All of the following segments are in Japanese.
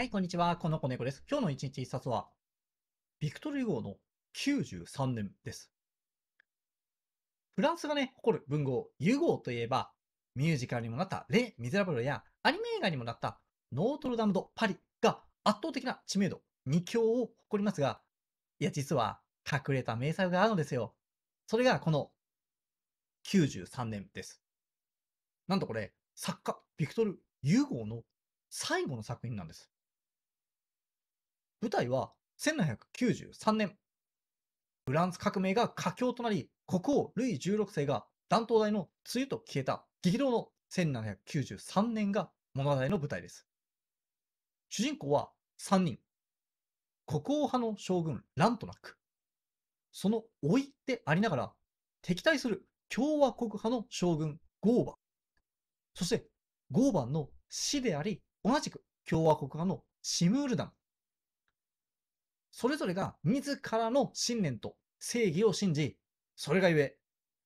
はい、こんにちは。この子猫です。今日の1日1冊は、ビクトル・ユの93年です。フランスがね、誇る文豪、ユゴーといえば、ミュージカルにもなったレ・ミゼラブルや、アニメ映画にもなったノートルダム・ド・パリが圧倒的な知名度、2強を誇りますが、いや、実は隠れた名作があるのですよ。それがこの93年です。なんとこれ、作家、ビクトル・ユーゴーの最後の作品なんです。舞台は1793年、フランス革命が佳境となり、国王ルイ16世が弾頭台の梅雨と消えた激動の1793年が物語の舞台です。主人公は3人。国王派の将軍ラントナック。その老いでありながら、敵対する共和国派の将軍ゴーバン。そして、ゴーバンの死であり、同じく共和国派のシムールダン。それぞれが自らの信念と正義を信じ、それがゆえ、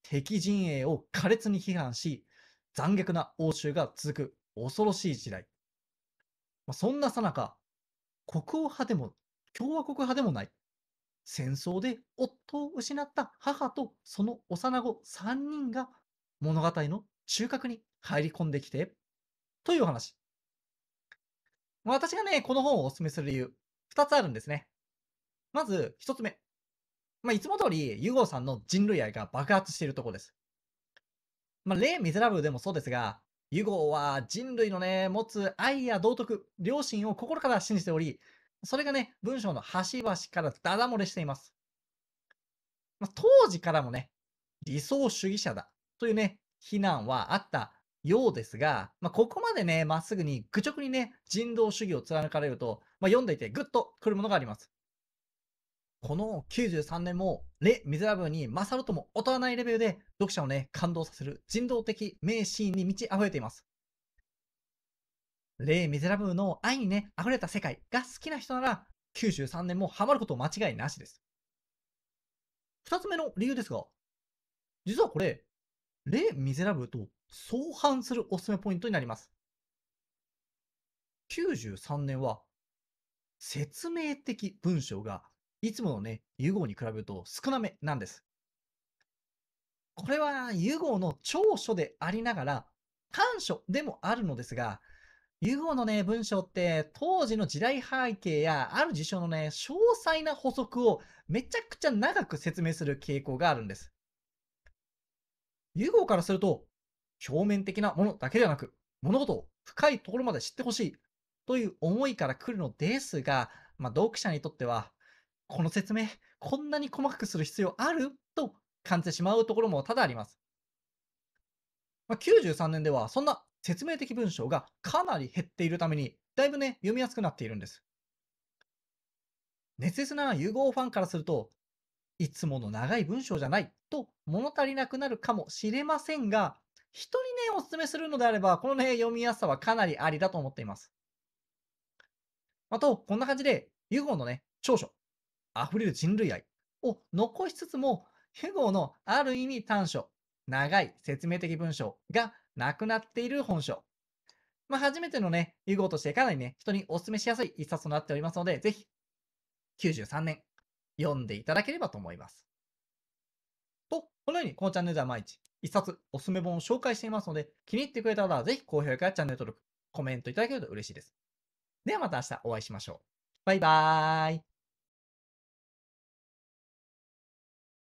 敵陣営を苛烈に批判し、残虐な応酬が続く恐ろしい時代。まあ、そんなさなか、国王派でも共和国派でもない、戦争で夫を失った母とその幼子3人が物語の中核に入り込んできて、という話。私がね、この本をお勧めする理由、2つあるんですね。まず、一つ目。まあ、いつも通り、ユゴーさんの人類愛が爆発しているところです。まあ、レイ・ミゼラブルでもそうですが、ユゴーは人類のね、持つ愛や道徳、良心を心から信じており、それがね、文章の端々からダダ漏れしています。まあ、当時からもね、理想主義者だというね、非難はあったようですが、まあ、ここまでね、まっすぐに愚直にね、人道主義を貫かれると、まあ、読んでいてぐっとくるものがあります。この93年も、レ・ミゼラブルに勝るとも劣らないレベルで、読者をね、感動させる人道的名シーンに満ち溢れています。レ・ミゼラブルの愛にね、溢れた世界が好きな人なら、93年もハマること間違いなしです。2つ目の理由ですが、実はこれ、レ・ミゼラブルと相反するおすすめポイントになります。93年は、説明的文章がいつものね、ユ号に比べると少なめなんです。これはユーの長所でありながら、短所でもあるのですが、ユーゴのね、文章って当時の時代背景やある事象のね、詳細な補足をめちゃくちゃ長く説明する傾向があるんです。ユーゴからすると、表面的なものだけではなく、物事を深いところまで知ってほしいという思いから来るのですが、まあ、読者にとってはこの説明、こんなに細かくする必要あると感じてしまうところも多々あります。まあ、93年では、そんな説明的文章がかなり減っているために、だいぶね、読みやすくなっているんです。熱烈な融合ファンからすると、いつもの長い文章じゃないと物足りなくなるかもしれませんが、人にね、お勧めするのであれば、このね、読みやすさはかなりありだと思っています。あと、こんな感じで、融合のね、長所、溢れる人類愛を残しつつも、ヘゴのある意味短所、長い説明的文章がなくなっている本書。まあ、初めてのね、融合としてかなりね、人にお勧めしやすい一冊となっておりますので、ぜひ、93年、読んでいただければと思います。と、このように、このチャンネルでは毎日、一冊おすすめ本を紹介していますので、気に入ってくれた方はぜひ高評価やチャンネル登録、コメントいただけると嬉しいです。ではまた明日お会いしましょう。バイバーイ。